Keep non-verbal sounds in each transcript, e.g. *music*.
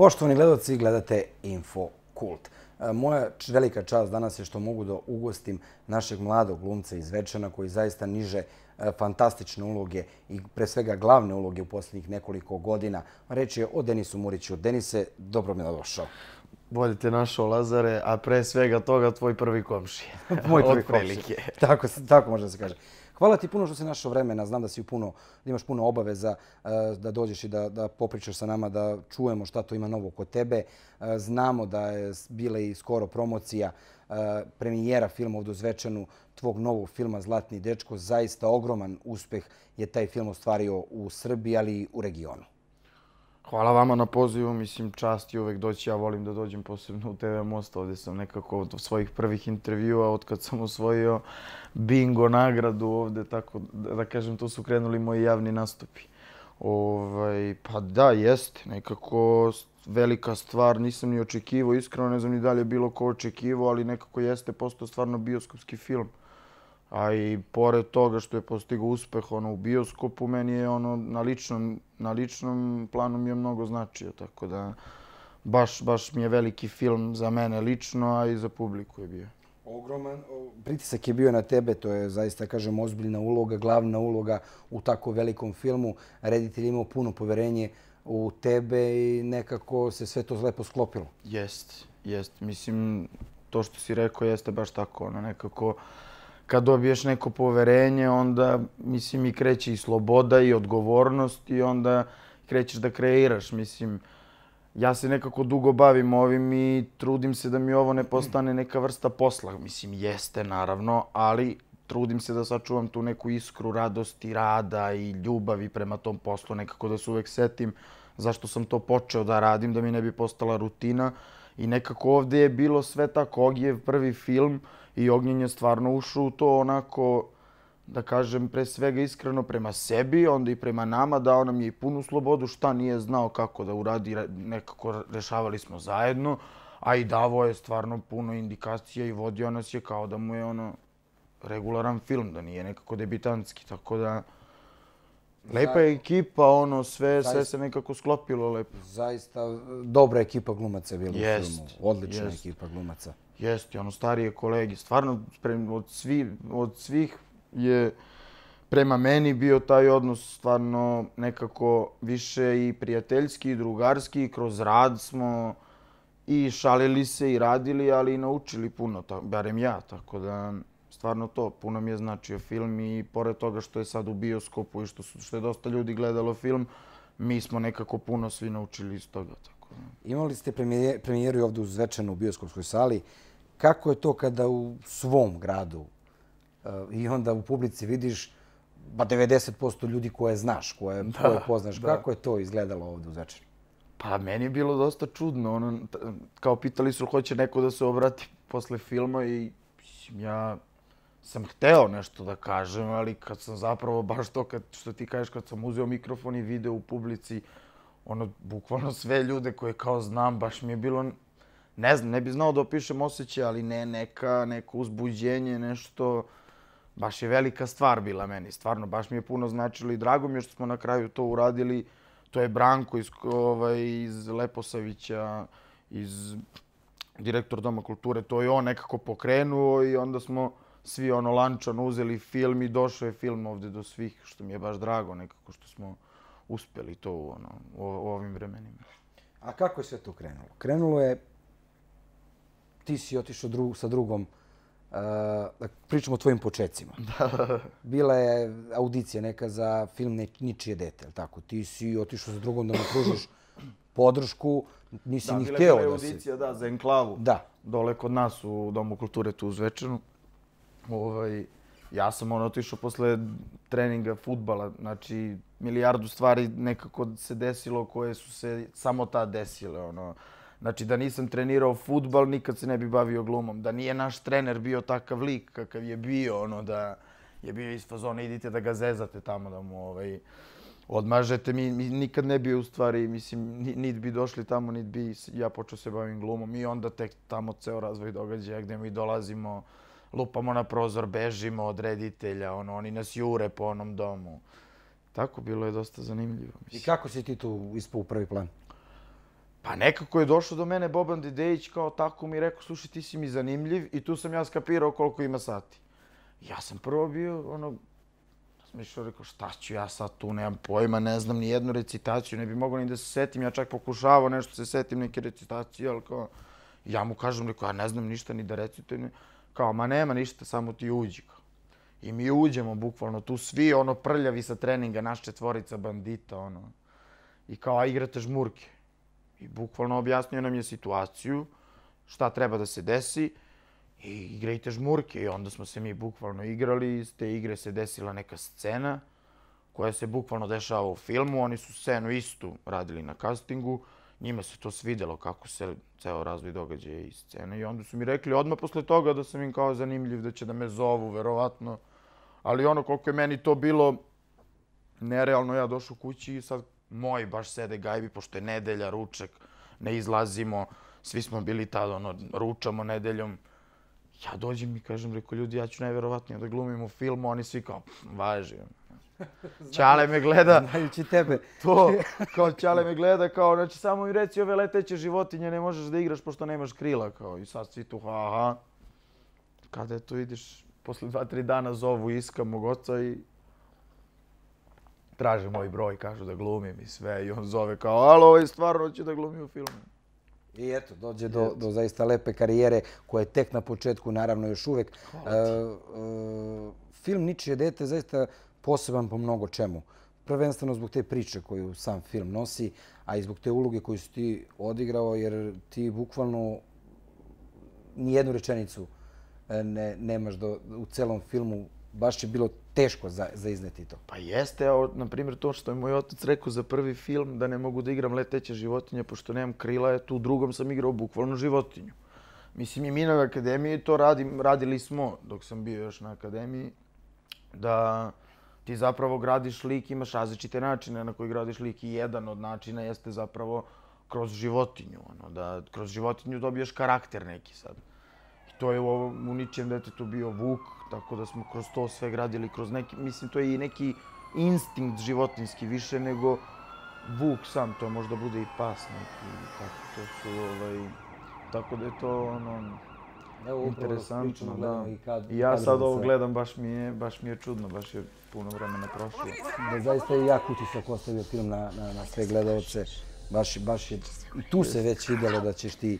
Poštovani gledalci, gledate Info Kult. E, moja velika čast danas je što mogu da ugostim našeg mladog glumca iz Večana koji zaista niže e, fantastične uloge i pre svega glavne uloge u poslednjih nekoliko godina. Reč je o Denisu Muriću. Denise, dobro mi je došao. Bolje te našao, Lazare, a pre svega toga tvoj prvi komšija. Moj prvi komšija. Tako, tako može da se kaže. Hvala ti puno što si našao vremena. Znam da si puno, da imaš puno obaveza eh, da dođeš i da, da popričaš sa nama, da čujemo šta to ima novo kod tebe. Eh, znamo da je bila i skoro promocija eh, premijera filma ovdje u Zvečanu, tvog novog filma Zlatni dečko. Zaista ogroman uspeh je taj film ostvario u Srbiji, ali i u regionu. Hvala vama na pozivu, mislim čast i uvek doći, ja volim da dođem posebno u TV Most, ovde sam nekako od svojih prvih intervjua, od kad sam osvojio bingo nagradu ovde, tako da, da kažem, tu su krenuli moji javni nastupi. Ovaj, pa da, jeste, nekako velika stvar, nisam ni očekivao, iskreno ne znam ni da li je bilo ko očekivao, ali nekako jeste postao stvarno bioskopski film. A i pored toga što je postigao uspeh ono, u bioskopu, meni je ono, na ličnom, na ličnom planu mi je mnogo značio. Tako da, baš, baš mi je veliki film za mene lično, a i za publiku je bio. Ogroman pritisak je bio na tebe, to je zaista, kažem, ozbiljna uloga, glavna uloga u tako velikom filmu. Reditelj imao puno poverenje u tebe i nekako se sve to lepo sklopilo. Jest, jest. Mislim, to što si rekao jeste baš tako, ono, nekako... Uh, kad dobiješ neko poverenje, onda, mislim, i kreće i sloboda i odgovornost i onda krećeš da kreiraš, mislim. Ja se nekako dugo bavim ovim i trudim se da mi ovo ne postane neka vrsta posla. Mislim, jeste, naravno, ali trudim se da sačuvam tu neku iskru radosti, rada i ljubavi prema tom poslu, nekako da se uvek setim zašto sam to počeo da radim, da mi ne bi postala rutina. I nekako ovde je bilo sve tako, je prvi film, uh, I Ognjen je stvarno ušao u to onako, da kažem, pre svega iskreno prema sebi, onda i prema nama, dao nam je i punu slobodu, šta nije znao kako da uradi, nekako rešavali smo zajedno, a i davo je stvarno puno indikacija i vodio nas je kao da mu je ono regularan film, da nije nekako debitanski, tako da... Lepa je ekipa, ono, sve, zaista, sve se nekako sklopilo lepo. Zaista e, dobra ekipa glumaca je bila u filmu. Odlična jest. ekipa glumaca. Jeste, ono starije kolege. Stvarno, od, svi, od svih je prema meni bio taj odnos stvarno nekako više i prijateljski i drugarski. Kroz rad smo i šalili se i radili, ali i naučili puno, tako, barem ja. Tako da, stvarno to, puno mi je značio film i pored toga što je sad u bioskopu i što, su, što je dosta ljudi gledalo film, mi smo nekako puno svi naučili iz toga. Tako da. Imali ste premijer, premijeru ovde u Zvečanu u bioskopskoj sali kako je to kada u svom gradu eh, i onda u publici vidiš ba 90% ljudi koje znaš, koje, da, koje poznaš. Da. Kako je to izgledalo ovde u Zečeru? Pa meni je bilo dosta čudno. Ono, kao pitali su hoće neko da se obrati posle filma i ja sam hteo nešto da kažem, ali kad sam zapravo baš to kad, što ti kažeš, kad sam uzeo mikrofon i video u publici, ono, bukvalno sve ljude koje kao znam, baš mi je bilo ne znam, ne bi znao da opišem osjećaj, ali ne, neka, neko uzbuđenje, nešto, baš je velika stvar bila meni. Stvarno, baš mi je puno značilo i drago mi je što smo na kraju to uradili. To je Branko iz, ovaj, iz Leposavića, iz direktor Doma kulture, to je on nekako pokrenuo i onda smo svi ono lančano uzeli film i došao je film ovde do svih, što mi je baš drago nekako što smo uspeli to ono, u ovim vremenima. A kako je sve to krenulo? Krenulo je ti si otišao dru, sa drugom, uh, pričamo o tvojim početcima. *laughs* Da, da, bila je audicija neka za film ne, Ničije dete, tako? Ti si otišao sa drugom da mu pružiš podršku, nisi da, ni htio da si... Da, bila je audicija, da, za Enklavu. Da. Dole kod nas u Domu kulture tu u Zvečanu. Ovaj, ja sam ono otišao posle treninga futbala, znači milijardu stvari nekako se desilo koje su se samo ta desile, ono. Uh, Znači, da nisam trenirao futbal, nikad se ne bi bavio glumom. Da nije naš trener bio takav lik kakav je bio, ono, da je bio iz fazona, idite da ga zezate tamo, da mu ovaj, odmažete. Mi, mi nikad ne bi, u stvari, mislim, nit bi došli tamo, nit bi ja počeo se bavim glumom. I onda tek tamo ceo razvoj događaja gde mi dolazimo, lupamo na prozor, bežimo od reditelja, ono, oni nas jure po onom domu. Tako, bilo je dosta zanimljivo. Mislim. I kako si ti tu ispao u prvi plan? Pa nekako je došao do mene Boban Dedejić kao tako mi rekao, slušaj, ti si mi zanimljiv i tu sam ja skapirao koliko ima sati. Ja sam prvo bio, ono, razmišljao, rekao, šta ću ja sad tu, nemam pojma, ne znam ni jednu recitaciju, ne bi mogao ni da se setim, ja čak pokušavao nešto se setim, neke recitacije, ali kao, ja mu kažem, rekao, ja ne znam ništa ni da recitujem, kao, ma nema ništa, samo ti uđi, kao. I mi uđemo bukvalno tu svi, ono, prljavi sa treninga, naš četvorica bandita, ono. I kao, a igrate žmurke. I bukvalno objasnio nam je situaciju, šta treba da se desi i igrajte žmurke. I onda smo se mi bukvalno igrali, iz te igre se desila neka scena koja se bukvalno dešava u filmu. Oni su scenu istu radili na castingu, njima se to svidelo kako se ceo razvoj događaja i scena. I onda su mi rekli odmah posle toga da sam im kao zanimljiv, da će da me zovu, verovatno. Ali ono koliko je meni to bilo nerealno, ja došao kući i sad moji baš sede gajbi, pošto je nedelja, ručak, ne izlazimo, svi smo bili tada, ono, ručamo nedeljom. Ja dođem i kažem, reko, ljudi, ja ću najverovatnije da glumim u filmu, oni svi kao, važi. Čale *laughs* me gleda. Znajući tebe. *laughs* to, *laughs* kao Čale me gleda, kao, znači, samo mi reci ove leteće životinje, ne možeš da igraš pošto nemaš krila, kao, i sad svi tu, aha. Kada je to vidiš, posle dva, tri dana zovu iska mog oca i traže moj ovaj broj, kažu da glumim i sve. I on zove kao, alo, ovaj stvarno hoće da glumi u filmu. I eto, dođe do, eto. do zaista lepe karijere koja je tek na početku, naravno još uvek. E, e, film Ničije dete zaista poseban po mnogo čemu. Prvenstveno zbog te priče koju sam film nosi, a i zbog te uloge koju si ti odigrao, jer ti bukvalno nijednu rečenicu e, ne, nemaš do, u celom filmu. Baš je bilo teško za, za izneti to. Pa jeste, evo, na primjer, to što je moj otac rekao za prvi film, da ne mogu da igram leteće životinje, pošto nemam krila, eto, u drugom sam igrao bukvalno životinju. Mislim, i mi na akademiji to radim, radili smo, dok sam bio još na akademiji, da ti zapravo gradiš lik, imaš različite načine na koji gradiš lik i jedan od načina jeste zapravo kroz životinju, ono, da kroz životinju dobiješ karakter neki sad to je u ovom u ničijem detetu bio vuk, tako da smo kroz to sve gradili, kroz neki, mislim, to je i neki instinkt životinski više nego vuk sam, to možda bude i pas neki, tako, to su, ovaj, tako da je to, ono, Evo, interesantno, da. I kad, I ja sad da ovo gledam, baš mi, je, baš mi je čudno, baš je puno vremena prošlo. Da, zaista je jak utisak ostavio film na, na, na sve gledalce. Baš, baš je, i tu se već videlo da ćeš ti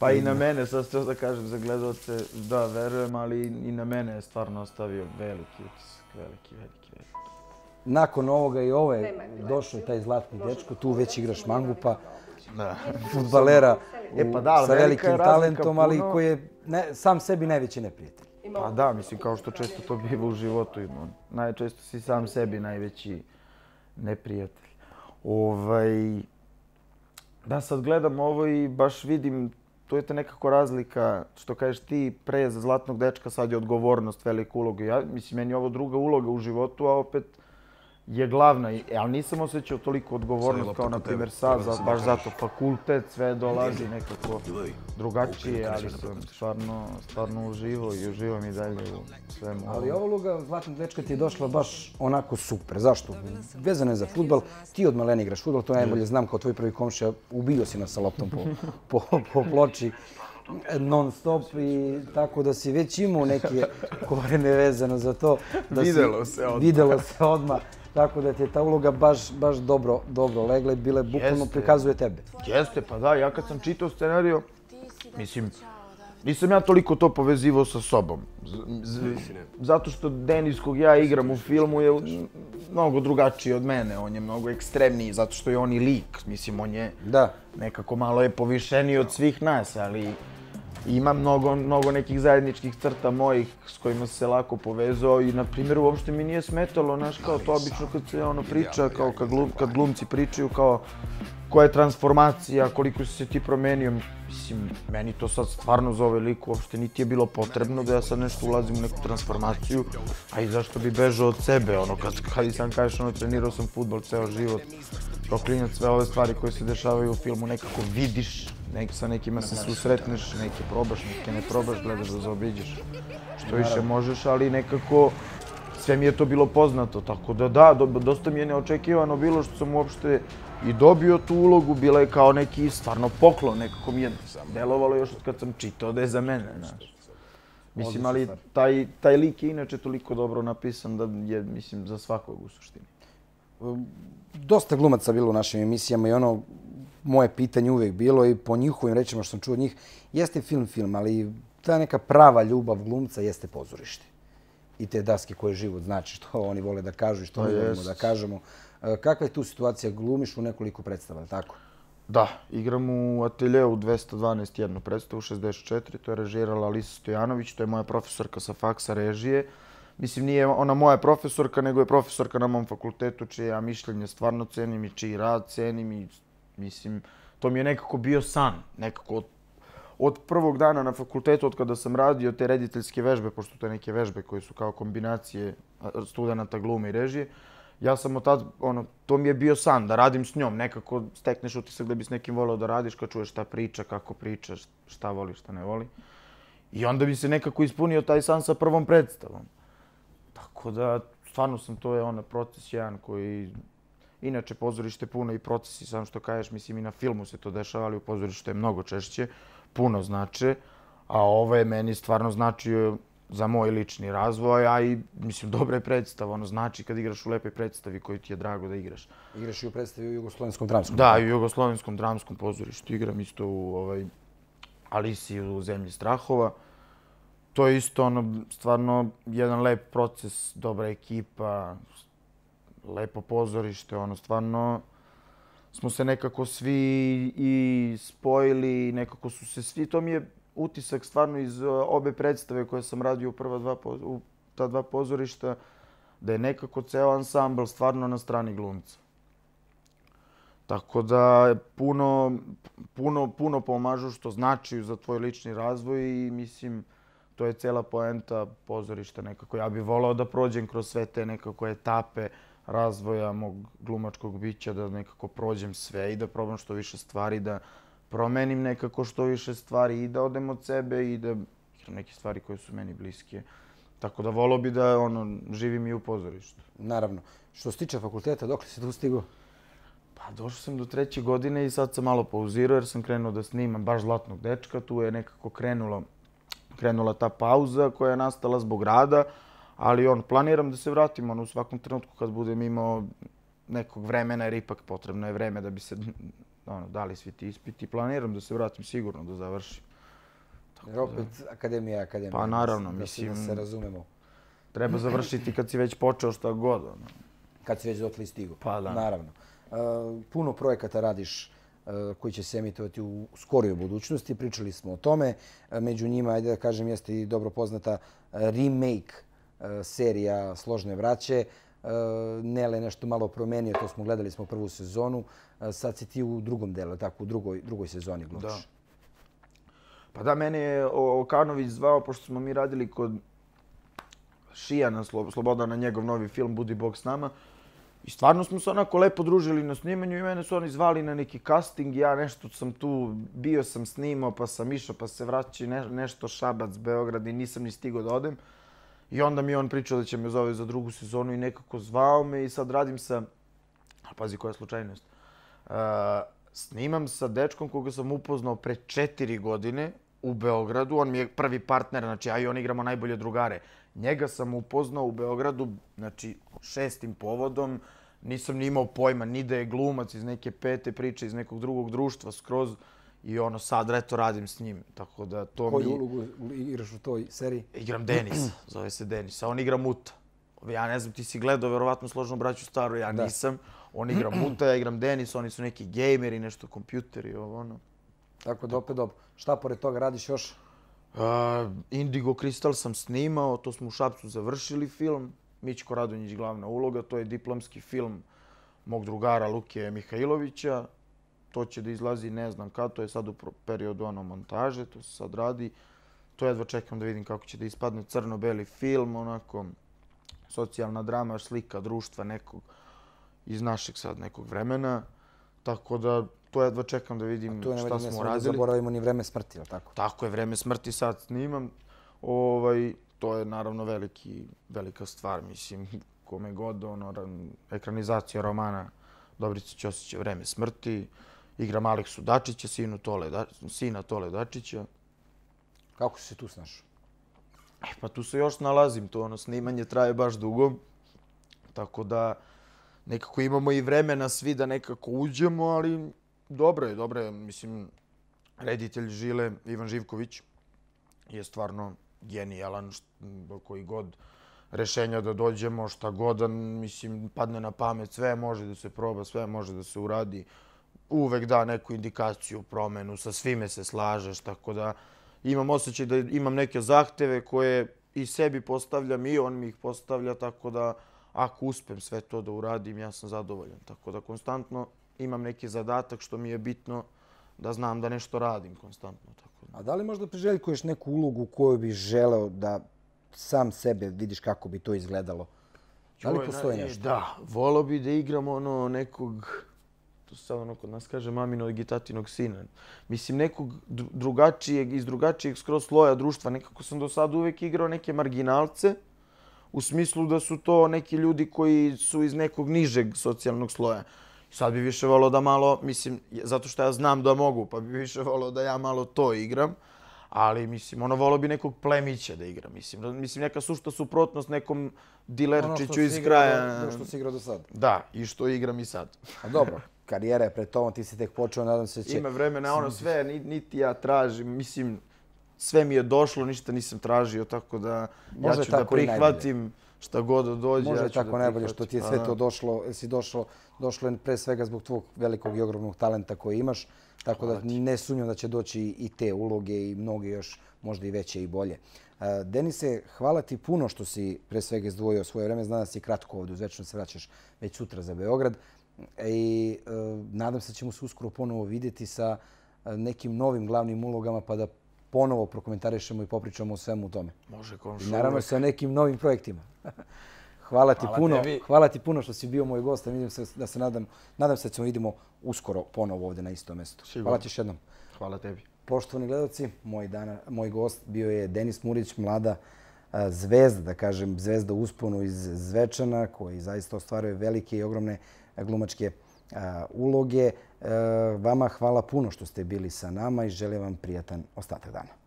Pa i na mene, sad što da kažem za gledalce, da, verujem, ali i na mene je stvarno ostavio veliki utisak, veliki, veliki, veliki. Nakon ovoga i ove, došao je taj zlatni dečko, tu već igraš mangupa, da. futbalera *laughs* e, pa da, sa velikim talentom, puno... ali koji je ne, sam sebi najveći neprijatelj. Pa da, mislim, kao što često to biva u životu. Najčesto si sam sebi najveći neprijatelj. Ovaj, da, sad gledam ovo i baš vidim tu je ta nekako razlika, što kažeš ti, pre za Zlatnog dečka sad je odgovornost velika uloga. Ja, mislim, meni je ovo druga uloga u životu, a opet je glavna, ali nisam osjećao toliko odgovornost kao, na primjer, sad, za, baš zato fakultet, sve dolazi nekako drugačije, ali sam stvarno, stvarno uživo i uživam i dalje u svemu. Ali ova uloga Zlatnog dečka ti je došla baš onako super. Zašto? Vezana je za futbal, ti od malena igraš futbal, to najbolje znam kao tvoj prvi komšija, ubio si nas sa loptom po, po, po ploči non stop i tako da si već imao neke korene vezano za to. Da videlo se odmah. Videlo se odmah. Tako da ti je ta uloga baš, baš dobro, dobro legla i bile bukvalno prikazuje tebe. Jeste, pa da, ja kad sam čitao scenario, mislim, nisam ja toliko to povezivao sa sobom. Z zato što Denis kog ja igram u filmu je mnogo drugačiji od mene, on je mnogo ekstremniji, zato što je on i lik, mislim, on je da. nekako malo je povišeniji od svih nas, ali ima mnogo, mnogo nekih zajedničkih crta mojih s kojima se lako povezao i, na primjer, uopšte mi nije smetalo, znaš, kao to obično kad se ono priča, kao kad, glum, kad glumci pričaju, kao koja je transformacija, koliko si se ti promenio. Mislim, meni to sad stvarno za ovaj lik uopšte niti je bilo potrebno da ja sad nešto ulazim u neku transformaciju, a i zašto bi bežao od sebe, ono, kad, kad i sam kažeš, ono, trenirao sam futbol ceo život, kao sve ove stvari koje se dešavaju u filmu, nekako vidiš Nek, sa nekima se da, da, da. susretneš, neke probaš, neke ne probaš, gledaš da zaobiđeš. Što više možeš, ali nekako sve mi je to bilo poznato. Tako da da, dosta mi je neočekivano bilo što sam uopšte i dobio tu ulogu, bila je kao neki stvarno poklon, nekako mi je delovalo još kad sam čitao da je za mene, znaš. Mislim, ali taj, taj lik je inače toliko dobro napisan da je, mislim, za svakog u suštini. Dosta glumaca bilo u našim emisijama i ono, moje pitanje uvek bilo i po njihovim rečima što sam čuo od njih, jeste film film, ali ta neka prava ljubav glumca jeste pozorište. I te daske koje život znači, što oni vole da kažu i što pa mi volimo da kažemo. E, kakva je tu situacija? Glumiš u nekoliko predstava, tako? Da, igram u atelje u 212 jednu predstavu, 64, to je režirala Alisa Stojanović, to je moja profesorka sa faksa režije. Mislim, nije ona moja profesorka, nego je profesorka na mom fakultetu, čije ja mišljenje stvarno cenim i čiji rad cenim i Mislim, to mi je nekako bio san. Nekako od, od prvog dana na fakultetu, od kada sam radio te rediteljske vežbe, pošto to je neke vežbe koje su kao kombinacije studenta glume i režije, ja sam od tad, ono, to mi je bio san, da radim s njom. Nekako stekneš utisak da bi s nekim volao da radiš, kad čuješ šta priča, kako priča, šta voli, šta ne voli. I onda bi se nekako ispunio taj san sa prvom predstavom. Tako da, stvarno sam, to je onaj proces jedan koji Inače, pozorište puno i procesi, sam što kažeš, mislim i na filmu se to dešava, ali u pozorištu je mnogo češće, puno znače, a ovo je meni stvarno značio za moj lični razvoj, a i, mislim, *laughs* dobra je predstava. Ono znači kad igraš u lepoj predstavi koju ti je drago da igraš. Igraš i u predstavi u Jugoslovenskom dramskom? Da, i u Jugoslovenskom dramskom pozorištu. Igram isto u ovaj, Alisi u Zemlji strahova. To je isto ono, stvarno, jedan lep proces, dobra ekipa, lepo pozorište, ono, stvarno smo se nekako svi i spojili, nekako su se svi, to mi je utisak stvarno iz e, obe predstave koje sam radio u prva dva, u ta dva pozorišta, da je nekako ceo ansambl stvarno na strani glumca. Tako da puno, puno, puno pomažu što znači za tvoj lični razvoj i mislim to je cela poenta pozorišta nekako. Ja bih volao da prođem kroz sve te nekako etape, uh, razvoja mog glumačkog bića, da nekako prođem sve i da probam što više stvari, da promenim nekako što više stvari i da odem od sebe i da igram neke stvari koje su meni bliske. Tako da volao bi da ono, živim i u pozorištu. Naravno. Što se tiče fakulteta, dok li si tu stigao? Pa došao sam do treće godine i sad sam malo pauzirao jer sam krenuo da snimam baš Zlatnog dečka. Tu je nekako krenulo, krenula ta pauza koja je nastala zbog rada ali on, planiram da se vratim ono, u svakom trenutku kad budem imao nekog vremena, jer ipak potrebno je vreme da bi se ono, dali svi ti ispiti. Planiram da se vratim sigurno, da završim. Tako jer da- opet da... akademija je akademija. Pa da naravno, da mislim... Da se razumemo. Treba završiti kad si već počeo šta god. Ono. Kad si već dotle stigo. Pa da. Naravno. Uh, puno projekata radiš e, koji će se emitovati u skorijoj budućnosti. Pričali smo o tome. E, među njima, ajde da kažem, jeste i dobro poznata remake Eh, serija Složne vraće. Eh, Nele je nešto malo promenio, to smo gledali smo prvu sezonu. Eh, sad si ti u drugom delu, tako, u drugoj, drugoj sezoni glumiš. Da. Pa da, mene je Okanović zvao, pošto smo mi radili kod Šijana Slobodana, njegov novi film Budi Bog s nama. I stvarno smo se onako lepo družili na snimanju i mene su oni zvali na neki casting. Ja nešto sam tu, bio sam snimao, pa sam išao, pa se vraćao ne, nešto Šabac, Beograd i nisam ni stigao da odem. Uh, I onda mi on pričao da će me zove za drugu sezonu i nekako zvao me i sad radim sa... A pazi koja je slučajnost. Uh, snimam sa dečkom koga sam upoznao pre četiri godine u Beogradu. On mi je prvi partner, znači ja i on igramo najbolje drugare. Njega sam upoznao u Beogradu, znači šestim povodom. Nisam ni imao pojma ni da je glumac iz neke pete priče, iz nekog drugog društva, skroz I ono, sad reto radim s njim, tako da to Koju mi... Koju ulogu igraš u toj seriji? Igram Denis, *clears throat* zove se Denis, a On igra Muta. Ja ne znam, ti si gledao verovatno Složnu braću staru, ja da. nisam. On igra *clears throat* Muta, ja igram Denis, oni su neki gejmeri, nešto kompjuter i ovo ono. Tako da opet dobro. Šta pored toga radiš još? Uh, Indigo Crystal sam snimao, to smo u Šapcu završili film. Mićko Radonjić glavna uloga, to je diplomski film mog drugara Luke Mihajlovića to će da izlazi ne znam kad, to je sad u periodu ono montaže, to se sad radi. To jedva čekam da vidim kako će da ispadne crno-beli film, onako socijalna drama, slika društva nekog iz našeg sad nekog vremena. Tako da to jedva čekam da vidim šta smo radili. A tu ne da zaboravimo ni vreme smrti, je tako? Tako je, vreme smrti sad snimam. Ovaj, to je naravno veliki, velika stvar, mislim, kome god, ono, ekranizacija romana Dobrice Ćosića, Vreme smrti igram Aleksu Dačića, sinu Tole, da, sina Tole Dačića. Kako si se tu snašao? E, pa tu se još nalazim, to ono snimanje traje baš dugo. Tako da nekako imamo i vremena svi da nekako uđemo, ali dobro je, dobro je. Mislim, reditelj Žile, Ivan Živković, je stvarno genijalan do koji god rešenja da dođemo, šta godan, da, mislim, padne na pamet, sve može da se proba, sve može da se uradi. Uh, uvek da neku indikaciju, promenu, sa svime se slažeš, tako da imam osjećaj da imam neke zahteve koje i sebi postavljam i on mi ih postavlja, tako da ako uspem sve to da uradim, ja sam zadovoljan. Tako da konstantno imam neki zadatak što mi je bitno da znam da nešto radim konstantno. Tako da. A da li možda priželjkuješ neku ulogu koju bi želeo da sam sebe vidiš kako bi to izgledalo? Da li postoji e, nešto? Da, volao bi da igram ono nekog što se sad ono kod nas kaže, maminog i tatinog sina. Mislim, nekog drugačijeg, iz drugačijeg skroz sloja društva. Nekako sam do sad uvek igrao neke marginalce, u smislu da su to neki ljudi koji su iz nekog nižeg socijalnog sloja. Sad bi više volao da malo, mislim, zato što ja znam da mogu, pa bi više volao da ja malo to igram. Ali, mislim, ono, volao bi nekog plemića da igra. Mislim, mislim neka sušta suprotnost nekom dilerčiću iz kraja. Ono što si igrao do sada. Da, i što igram i sad. A dobro. *laughs* karijera je pred tobom, ti si tek počeo, nadam se da će... Ima vremena, ono da sve, niti ja tražim, mislim, sve mi je došlo, ništa nisam tražio, tako da Može ja ću da prihvatim šta god da dođe. Može ja ću tako da najbolje što ti je sve to došlo, si došlo, došlo je pre svega zbog tvog velikog i ogromnog talenta koji imaš, tako Hvala da ti. ne sumnjam da će doći i te uloge i mnoge još možda i veće i bolje. E, Denise, hvala ti puno što si pre svega izdvojio svoje vreme. Znam da si kratko ovde, uzvečno se vraćaš već sutra za Beograd. E, i e, nadam se da ćemo se uskoro ponovo videti sa e, nekim novim glavnim ulogama pa da ponovo prokomentarišemo i popričamo o svemu tome. Može, komšu. Naravno sa nekim novim projektima. *laughs* Hvala ti Hvala puno. Tebi. Hvala ti puno što si bio moj gost. Vidim se da se nadam, nadam se da ćemo vidimo uskoro ponovo ovde na isto mesto. Sigurno. Hvala ti još jednom. Hvala tebi. Poštovani gledalci, moj, dana, moj gost bio je Denis Murić, mlada e, zvezda, da kažem, zvezda usponu iz Zvečana, koji zaista ostvaruje velike i ogromne E, glumačke e, uloge. E, vama hvala puno što ste bili sa nama i želim vam prijatan ostatak dana.